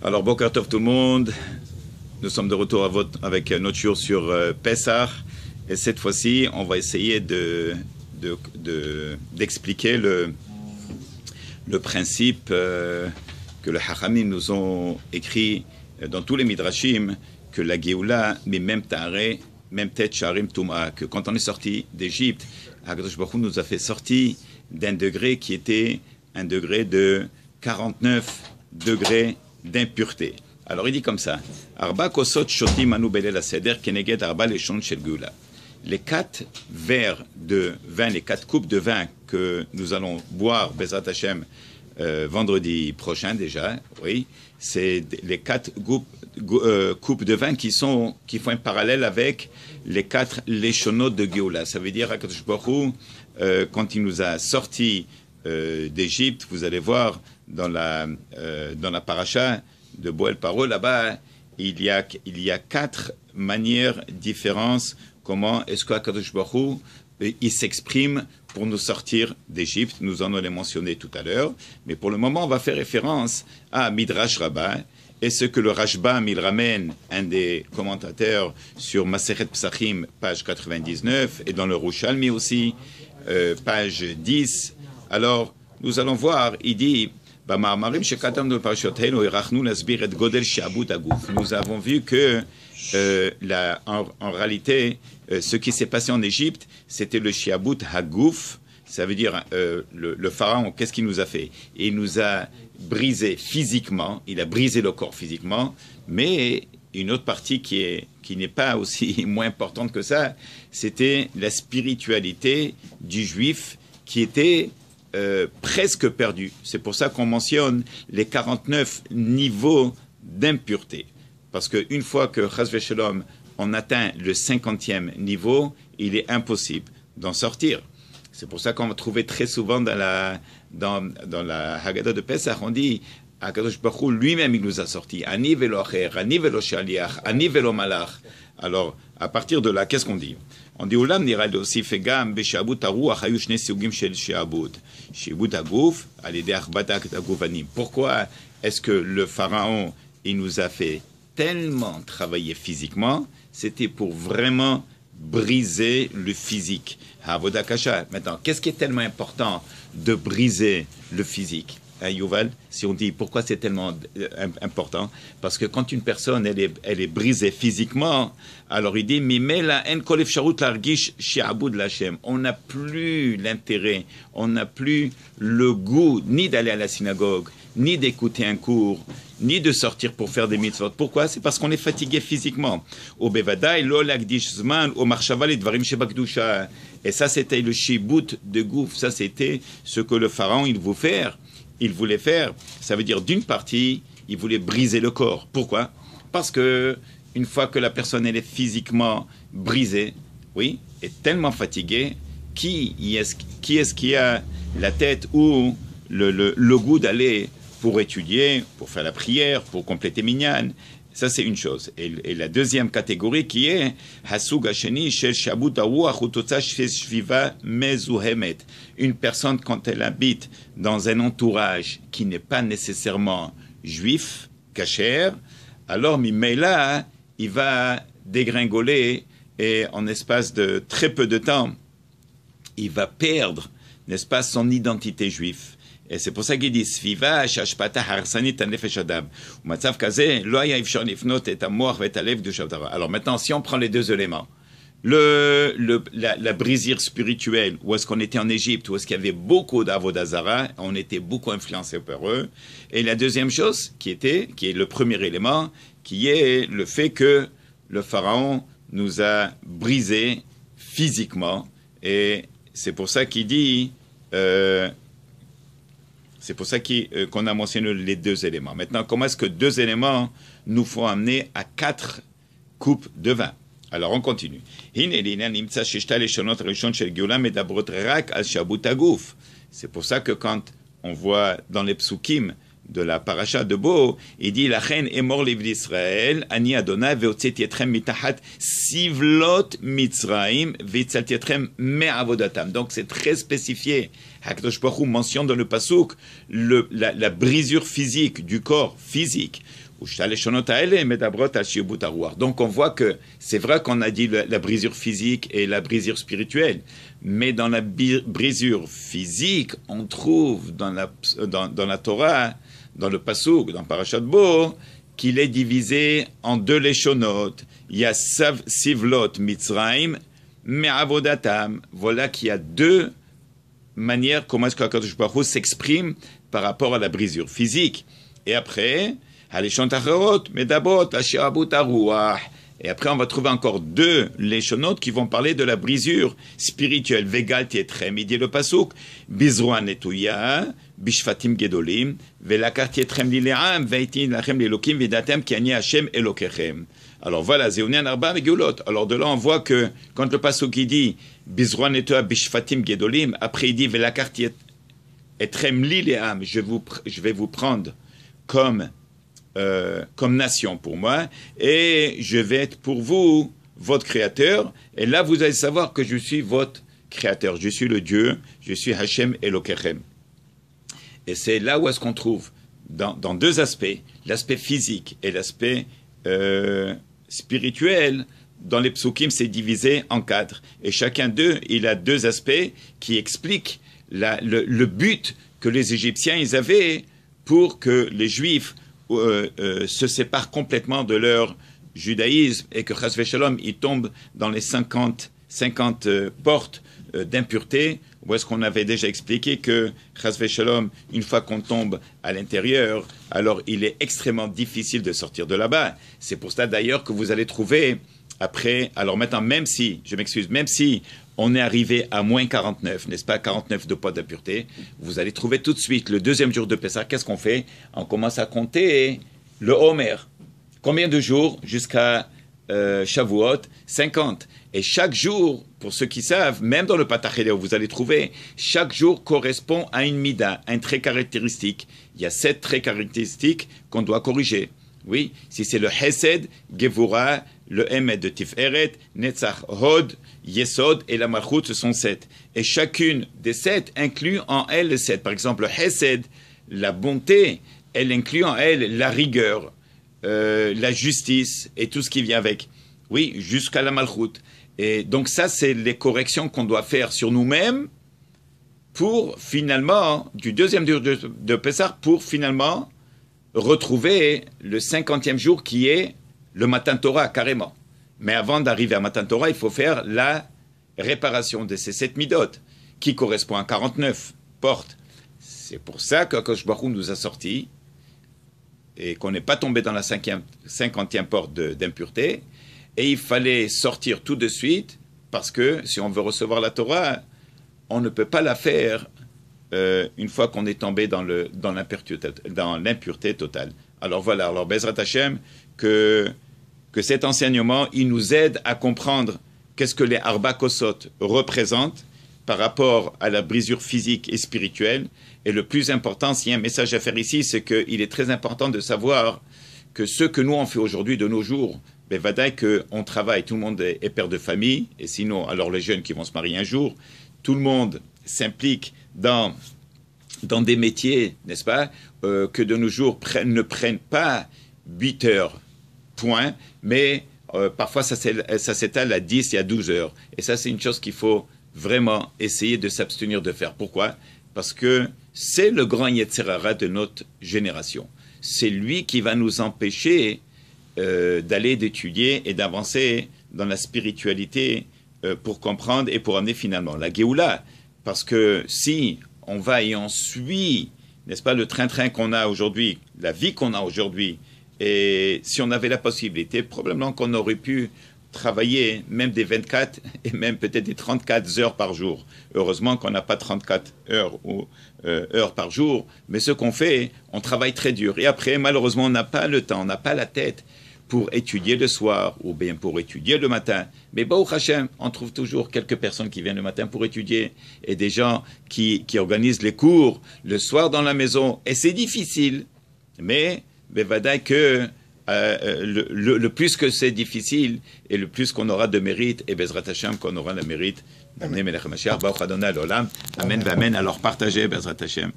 Alors, bon tout le monde. Nous sommes de retour à avec euh, notre jour sur euh, Et cette fois-ci, on va essayer d'expliquer de, le, le principe euh, que les Harami nous ont écrit euh, dans tous les Midrashim, que la Géoula, mais même Taré, même Tête, charim Touma, que quand on est sorti d'Égypte, Agadosh Baruch nous a fait sortir d'un degré qui était un degré de 49 degrés d'impureté. Alors il dit comme ça Arba kosot arba Les quatre verres de vin, les quatre coupes de vin que nous allons boire, Bezat Hashem, euh, vendredi prochain déjà, oui, c'est les quatre euh, coupes de vin qui, sont, qui font un parallèle avec les quatre léchonotes de Géoula. Ça veut dire, euh, quand il nous a sortis d'Égypte, vous allez voir, dans la, euh, dans la paracha de Boel Paro, là-bas, il y, a, il y a quatre manières différentes comment est-ce qu'Akadosh euh, il s'exprime pour nous sortir d'Égypte. Nous en avons mentionné tout à l'heure, mais pour le moment, on va faire référence à Midrash Rabbah et ce que le Rashbam, il ramène, un des commentateurs sur Maseret Psachim, page 99, et dans le Rouchalmi aussi, euh, page 10. Alors, nous allons voir, il dit... Nous avons vu que, euh, en, réalité, euh, ce qui s'est passé en Égypte, c'était le Shiabut Hagouf, ça veut dire euh, le, pharaon, qu'est-ce qu'il nous a fait Il nous a brisé physiquement, il a brisé le corps physiquement, mais une autre partie qui qui n'est pas aussi moins importante que ça, c'était la spiritualité du juif qui était euh, presque perdu. C'est pour ça qu'on mentionne les 49 niveaux d'impureté. Parce qu'une fois que Shalom, on atteint le 50e niveau, il est impossible d'en sortir. C'est pour ça qu'on va trouver très souvent dans la, dans, Haggadah de Pesach, on dit Akadosh Baruch lui-même, il nous a sortis. Ani velo ani velo shaliach, ani malach. Alors, à partir de là, qu'est-ce qu'on dit on dit, Pourquoi est-ce que le pharaon, il nous a fait tellement travailler physiquement C'était pour vraiment briser le physique. maintenant, qu'est-ce qui est tellement important de briser le physique à hein, Yuval, si on dit pourquoi c'est tellement euh, important, parce que quand une personne, elle est, elle est brisée physiquement, alors il dit, On n'a plus l'intérêt, on n'a plus le goût ni d'aller à la synagogue, ni d'écouter un cours, ni de sortir pour faire des mitzvot. Pourquoi C'est parce qu'on est fatigué physiquement. Et ça, c'était le shibut de goût, Ça, c'était ce que le pharaon, il vous faire il voulait faire, ça veut dire d'une partie, il voulait briser le corps. Pourquoi Parce que une fois que la personne elle est physiquement brisée, oui, est tellement fatiguée, qui est-ce qui, a la tête ou le, goût d'aller pour étudier, pour faire la prière, pour compléter Mignane ça, c'est une chose. Et, la deuxième catégorie qui est Une personne, quand elle habite dans un entourage qui n'est pas nécessairement juif, cachère, alors Mimela, il va dégringoler et en espace de très peu de temps, il va perdre, n'est-ce pas, son identité juive. Et c'est pour ça qu'il dit Alors maintenant, si on prend les deux éléments, le, la, la brisure spirituelle, où est-ce qu'on était en Égypte, où est-ce qu'il y avait beaucoup d'Avodazara, on était beaucoup influencé par eux. Et la deuxième chose, qui était, qui est le premier élément, qui est le fait que le Pharaon nous a brisés physiquement. Et c'est pour ça qu'il dit... Euh, c'est pour ça euh, qu'on a mentionné les deux éléments. Maintenant, comment est-ce que deux éléments nous font amener à quatre coupes de vin Alors, on continue. C'est pour ça que quand on voit dans les psukim de la paracha de Bo, il dit La reine est mort livre d'Israël, Ani Adonai, Veotzetietchem mitahat sivlot mitzraim, Vitzatietrem me'avodatam. Donc c'est très spécifié. Hakdosh pachou » mentionne dans le Pasuk le, la, la, brisure physique du corps physique. Donc on voit que c'est vrai qu'on a dit la, la brisure physique et la brisure spirituelle, mais dans la brisure physique, on trouve dans la, dans, dans la Torah dans le Passouk, dans Parashat Bo, qu'il est divisé en deux léchonot. Il y a Sav, Sivlot Mitzraim, Voilà qu'il y a deux manières comment est-ce que Baruch s'exprime par rapport à la brisure physique. Et après, Halishon Tacharot, Medabot, asherabut aruah et après, on va trouver encore deux leshonotes qui vont parler de la brisure spirituelle. Vegal tietrem, il dit le pasouk. Bizroan netouya, bishfatim gedolim, velakar tietrem lileam, veitin lachem lilokim, vidatem kiani hachem elokechem. Alors voilà, Zéounien Arba migulot. Alors de là, on voit que quand le pasouk il dit Bizroan netouya, bishfatim gedolim, après il dit velakar tietrem lileam, je, vous, je vais vous prendre comme euh, comme nation pour moi, et je vais être pour vous votre créateur, et là vous allez savoir que je suis votre créateur, je suis le Dieu, je suis Hachem Elokechem. Et c'est là où est-ce qu'on trouve, dans, dans, deux aspects, l'aspect physique et l'aspect euh, spirituel, dans les psukim, c'est divisé en quatre. Et chacun d'eux, il a deux aspects qui expliquent le, le, but que les Égyptiens ils avaient pour que les Juifs euh, euh, se séparent complètement de leur judaïsme et que Chas Shalom, tombe dans les 50, 50 euh, portes d'impureté, où est-ce qu'on avait déjà expliqué que Chas Shalom, une fois qu'on tombe à l'intérieur, alors il est extrêmement difficile de sortir de là-bas. C'est pour ça d'ailleurs que vous allez trouver après, alors maintenant, même si, je m'excuse, même si on est arrivé à moins 49, n'est-ce pas 49 de poids de pureté. Vous allez trouver tout de suite le deuxième jour de Pessah. Qu'est-ce qu'on fait On commence à compter le Homer. Combien de jours jusqu'à chavouot euh, Shavuot 50. Et chaque jour, pour ceux qui savent, même dans le Patachéléo, vous allez trouver, chaque jour correspond à une mida, un trait caractéristique. Il y a sept traits caractéristiques qu'on doit corriger. Oui, si c'est le Hesed, Gevura, le M de de Tiferet, Netzach Hod, Yesod et la Malchut, ce sont sept. Et chacune des sept inclut en elle les sept. Par exemple, Hesed, la bonté, elle inclut en elle la rigueur, euh, la justice et tout ce qui vient avec. Oui, jusqu'à la Malchut. Et donc ça, c'est les corrections qu'on doit faire sur nous-mêmes pour finalement, du deuxième jour de, de pour finalement retrouver le cinquantième jour qui est le matin Torah carrément. Mais avant d'arriver à matin Torah, il faut faire la réparation de ces sept Midot, qui correspond à 49 portes. C'est pour ça que Kosh nous a sortis et qu'on n'est pas tombé dans la cinquième, cinquantième porte d'impureté. Et il fallait sortir tout de suite, parce que si on veut recevoir la Torah, on ne peut pas la faire euh, une fois qu'on est tombé dans, dans l'impureté totale. Alors voilà, alors Bezrat Hashem, que que cet enseignement, il nous aide à comprendre qu'est-ce que les Arbakosot représentent par rapport à la brisure physique et spirituelle. Et le plus important, s'il y a un message à faire ici, c'est qu'il est très important de savoir que ce que nous on fait aujourd'hui de nos jours, ben, que on travaille, tout le monde est père de famille, et sinon, alors les jeunes qui vont se marier un jour, tout le monde s'implique dans, dans des métiers, n'est-ce pas, euh, que de nos jours ne prennent pas 8 heures Point, mais euh, parfois ça s'étale à 10 et à 12 heures. Et ça, c'est une chose qu'il faut vraiment essayer de s'abstenir de faire. Pourquoi Parce que c'est le grand Yetzirara de notre génération. C'est lui qui va nous empêcher euh, d'aller d'étudier et d'avancer dans la spiritualité euh, pour comprendre et pour amener finalement la Géoula. Parce que si on va et on suit, n'est-ce pas, le train-train qu'on a aujourd'hui, la vie qu'on a aujourd'hui, et si on avait la possibilité, probablement qu'on aurait pu travailler même des 24 et même peut-être des 34 heures par jour. Heureusement qu'on n'a pas 34 heures ou euh, heures par jour, mais ce qu'on fait, on travaille très dur. Et après, malheureusement, on n'a pas le temps, on n'a pas la tête pour étudier le soir ou bien pour étudier le matin. Mais bon on trouve toujours quelques personnes qui viennent le matin pour étudier et des gens qui, qui organisent les cours le soir dans la maison. Et c'est difficile, mais Bevadaï que euh, euh, le, plus que c'est difficile et le plus qu'on aura de mérite, et Bezrat Hashem qu'on aura le mérite d'amener Melech Mashiach, Baruch Adonai l'Olam, Amen, Amen, alors partagez Bezrat Hashem.